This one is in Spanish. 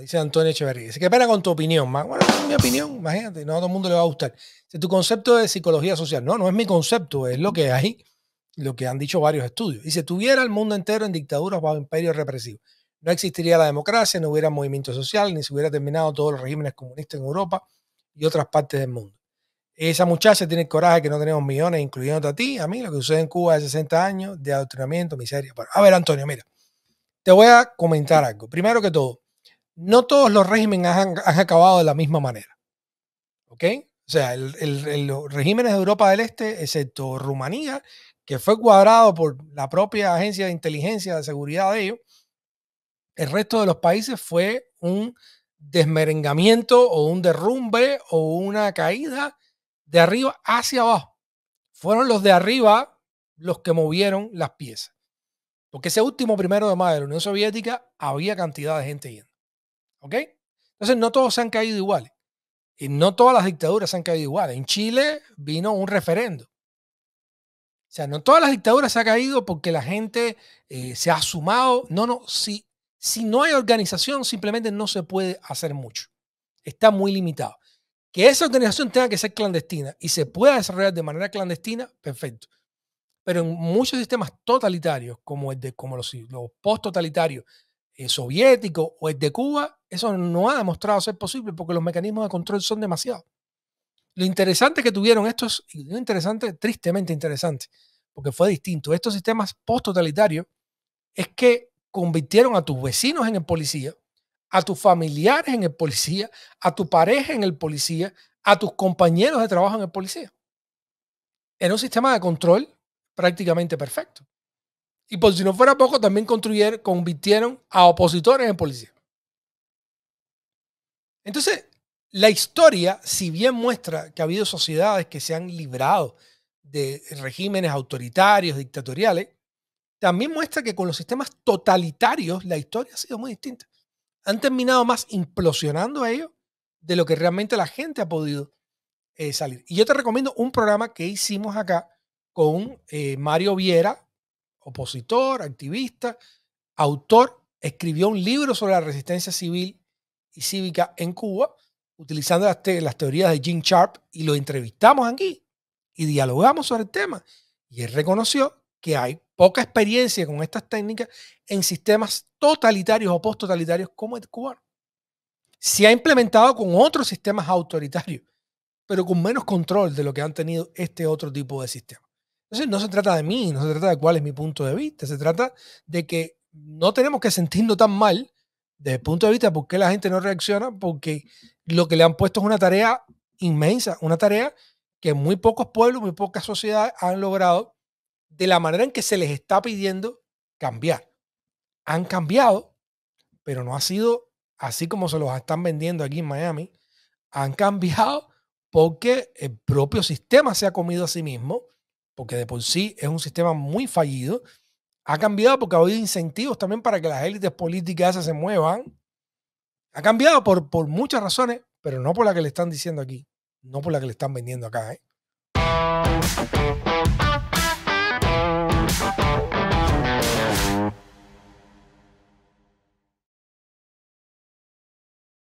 dice Antonio Echeverría. Dice, qué pena con tu opinión. Bueno, es mi opinión, imagínate, no a todo el mundo le va a gustar. Dice, tu concepto de psicología social. No, no es mi concepto, es lo que hay, lo que han dicho varios estudios. y Dice, tuviera el mundo entero en dictaduras bajo imperio represivos. No existiría la democracia, no hubiera movimiento social, ni se hubiera terminado todos los regímenes comunistas en Europa y otras partes del mundo. Esa muchacha tiene el coraje que no tenemos millones, incluyéndote a ti, a mí, lo que sucede en Cuba de 60 años, de adoctrinamiento, miseria. a ver, Antonio, mira, te voy a comentar algo. Primero que todo, no todos los regímenes han, acabado de la misma manera. ¿Ok? O sea, los regímenes de Europa del Este, excepto Rumanía, que fue cuadrado por la propia agencia de inteligencia de seguridad de ellos, el resto de los países fue un desmerengamiento o un derrumbe o una caída de arriba hacia abajo. Fueron los de arriba los que movieron las piezas. Porque ese último primero de mayo de la Unión Soviética había cantidad de gente yendo. ¿Ok? Entonces, no todos se han caído iguales. Y no todas las dictaduras se han caído iguales. En Chile vino un referendo. O sea, no todas las dictaduras se han caído porque la gente eh, se ha sumado. No, no, si, si no hay organización, simplemente no se puede hacer mucho. Está muy limitado. Que esa organización tenga que ser clandestina y se pueda desarrollar de manera clandestina, perfecto. Pero en muchos sistemas totalitarios, como, el de, como los, los post-totalitarios eh, soviético o el de Cuba, eso no ha demostrado ser posible porque los mecanismos de control son demasiados. Lo interesante que tuvieron estos, y lo interesante, tristemente interesante, porque fue distinto, estos sistemas post-totalitarios es que convirtieron a tus vecinos en el policía, a tus familiares en el policía, a tu pareja en el policía, a tus compañeros de trabajo en el policía. Era un sistema de control prácticamente perfecto. Y por si no fuera poco, también construyeron, convirtieron a opositores en policía. Entonces, la historia, si bien muestra que ha habido sociedades que se han librado de regímenes autoritarios, dictatoriales, también muestra que con los sistemas totalitarios la historia ha sido muy distinta. Han terminado más implosionando a ellos de lo que realmente la gente ha podido eh, salir. Y yo te recomiendo un programa que hicimos acá con eh, Mario Viera, opositor, activista, autor, escribió un libro sobre la resistencia civil y cívica en Cuba, utilizando las, teorías de Gene Sharp, y lo entrevistamos aquí y dialogamos sobre el tema. Y él reconoció que hay poca experiencia con estas técnicas en sistemas totalitarios o post-totalitarios como el cubano. Se ha implementado con otros sistemas autoritarios, pero con menos control de lo que han tenido este otro tipo de sistemas. Entonces no se trata de mí, no se trata de cuál es mi punto de vista, se trata de que no tenemos que sentirnos tan mal desde el punto de vista de por qué la gente no reacciona, porque lo que le han puesto es una tarea inmensa, una tarea que muy pocos pueblos, muy pocas sociedades han logrado de la manera en que se les está pidiendo cambiar. Han cambiado, pero no ha sido así como se los están vendiendo aquí en Miami. Han cambiado porque el propio sistema se ha comido a sí mismo porque de por sí es un sistema muy fallido. Ha cambiado porque ha habido incentivos también para que las élites políticas se muevan. Ha cambiado por, por muchas razones, pero no por la que le están diciendo aquí, no por la que le están vendiendo acá. ¿eh?